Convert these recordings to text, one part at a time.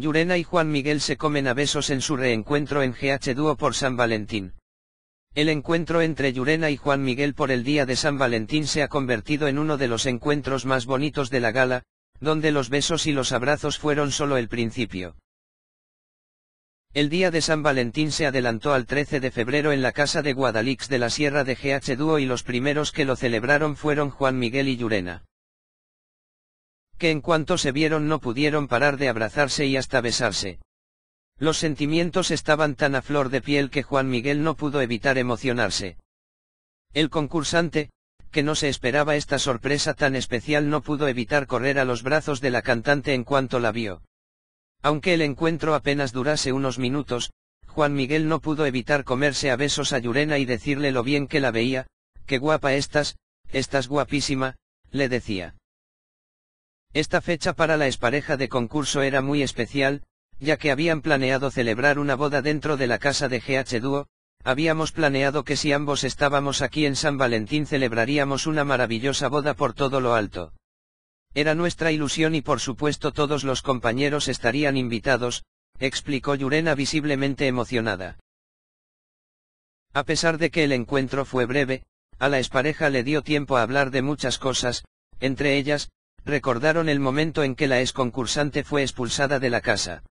Yurena y Juan Miguel se comen a besos en su reencuentro en GH Dúo por San Valentín. El encuentro entre Yurena y Juan Miguel por el día de San Valentín se ha convertido en uno de los encuentros más bonitos de la gala, donde los besos y los abrazos fueron solo el principio. El día de San Valentín se adelantó al 13 de febrero en la casa de Guadalix de la Sierra de GH Dúo y los primeros que lo celebraron fueron Juan Miguel y Yurena que en cuanto se vieron no pudieron parar de abrazarse y hasta besarse. Los sentimientos estaban tan a flor de piel que Juan Miguel no pudo evitar emocionarse. El concursante, que no se esperaba esta sorpresa tan especial, no pudo evitar correr a los brazos de la cantante en cuanto la vio. Aunque el encuentro apenas durase unos minutos, Juan Miguel no pudo evitar comerse a besos a Yurena y decirle lo bien que la veía, qué guapa estás, estás guapísima, le decía. Esta fecha para la espareja de concurso era muy especial, ya que habían planeado celebrar una boda dentro de la casa de GH Duo, habíamos planeado que si ambos estábamos aquí en San Valentín celebraríamos una maravillosa boda por todo lo alto. Era nuestra ilusión y por supuesto todos los compañeros estarían invitados, explicó Yurena visiblemente emocionada. A pesar de que el encuentro fue breve, a la espareja le dio tiempo a hablar de muchas cosas, entre ellas, recordaron el momento en que la ex concursante fue expulsada de la casa.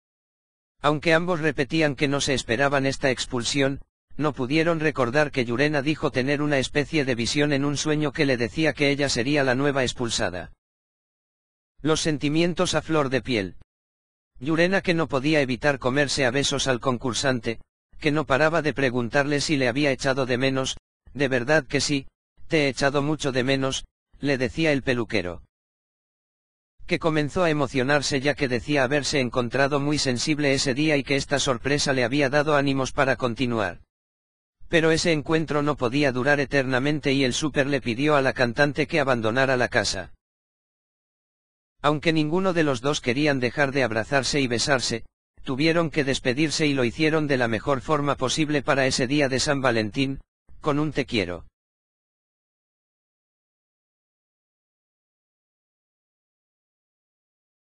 Aunque ambos repetían que no se esperaban esta expulsión, no pudieron recordar que Yurena dijo tener una especie de visión en un sueño que le decía que ella sería la nueva expulsada. Los sentimientos a flor de piel. Yurena que no podía evitar comerse a besos al concursante, que no paraba de preguntarle si le había echado de menos, de verdad que sí, te he echado mucho de menos, le decía el peluquero que comenzó a emocionarse ya que decía haberse encontrado muy sensible ese día y que esta sorpresa le había dado ánimos para continuar. Pero ese encuentro no podía durar eternamente y el súper le pidió a la cantante que abandonara la casa. Aunque ninguno de los dos querían dejar de abrazarse y besarse, tuvieron que despedirse y lo hicieron de la mejor forma posible para ese día de San Valentín, con un te quiero.